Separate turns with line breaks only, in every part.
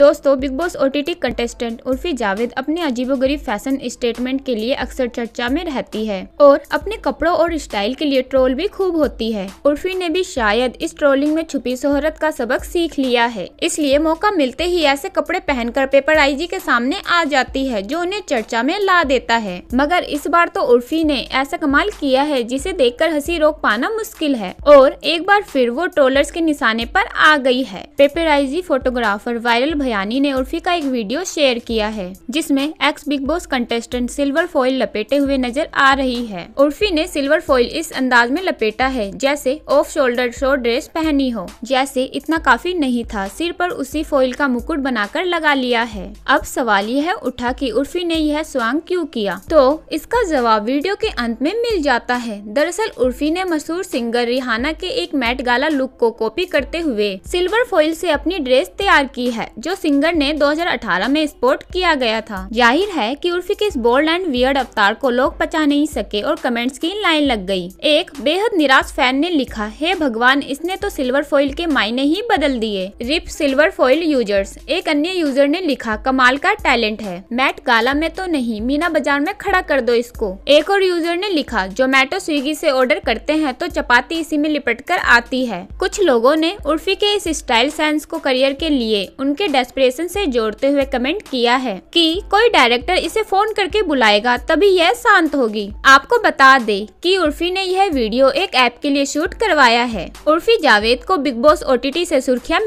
दोस्तों Bigg Boss OTT contestant Urfi Javed अपने अजीबोगरीब फैशन स्टेटमेंट के लिए अक्सर चर्चा में रहती है और अपने कपड़ों और स्टाइल के लिए ट्रोल भी खूब होती है उर्फी ने भी शायद इस ट्रोलिंग में छुपी शोहरत का सबक सीख लिया है इसलिए मौका मिलते ही ऐसे कपड़े पहनकर पेपर आईजी के सामने आ जाती है जो उन्हें चर्चा में ला देता है मगर इस बार तो उर्फी ने ऐसा कमाल किया है जिसे देख हंसी रोक पाना मुश्किल है और एक बार फिर वो ट्रोलर्स के निशाने आरोप आ गई है paparazzi photographer Viral Bhayani ने उर्फी का एक वीडियो शेयर किया है जिसमें ex Bigg Boss contestant silver foil लपेटे हुए नजर आ रही है उर्फी ने सिल्वर फॉइल इस अंदाज में लपेटा है जैसे ऑफ शोल्डर शोर ड्रेस पहनी हो जैसे इतना काफी नहीं था सिर पर उसी फॉइल का मुकुट बनाकर लगा लिया है अब सवाल यह उठा कि उर्फी ने यह स्वांग क्यों किया तो इसका जवाब वीडियो के अंत में मिल जाता है दरअसल उर्फी ने मशहूर सिंगर रिहाना के एक मैट गाला लुक को कॉपी करते हुए सिल्वर फॉइल से अपनी ड्रेस तैयार की है जो सिंगर ने 2018 में स्पोर्ट किया गया था जाहिर है कि उर्फी के इस बोल्ड एंड वियर्ड अवतार को लोग पचा नहीं सके और कमेंट्स की लाइन लग गई एक बेहद निराश फैन ने लिखा हे hey भगवान इसने तो सिल्वर फॉइल के मायने ही बदल दिए रिप सिल्वर फॉइल यूजर्स एक अन्य यूजर ने लिखा कमाल का टैलेंट है मैट गाला में तो नहीं मीना बाजार में खड़ा कर दो इसको एक और यूजर ने लिखा जोमेटो स्विगी ऐसी ऑर्डर करते हैं तो चपाती इसी में लिपट कर आती है कुछ लोगो ने उर्फी के इस स्टाइल सेंस को करियर के लिए उनके एस्पिरेशन से जोड़ते हुए कमेंट किया है कि कोई डायरेक्टर इसे फोन करके बुलाएगा तभी यह शांत होगी आपको बता दे कि उर्फी ने यह वीडियो एक ऐप के लिए शूट करवाया है उर्फी जावेद को Bigg Boss O T T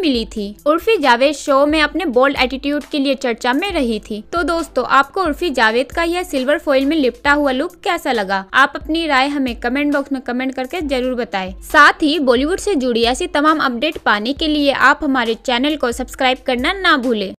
मिली थी उर्फी जावेद शो में अपने बोल्ड एटीट्यूड के लिए चर्चा में रही थी तो दोस्तों आपको उर्फी जावेद का यह सिल्वर फॉइल में लिपटा हुआ लुक कैसा लगा आप अपनी राय हमें कमेंट बॉक्स में कमेंट करके जरूर बताए साथ ही बॉलीवुड से जुड़ी ऐसी तमाम अपडेट पाने के लिए आप हमारे चैनल को सब्सक्राइब करना ना भूले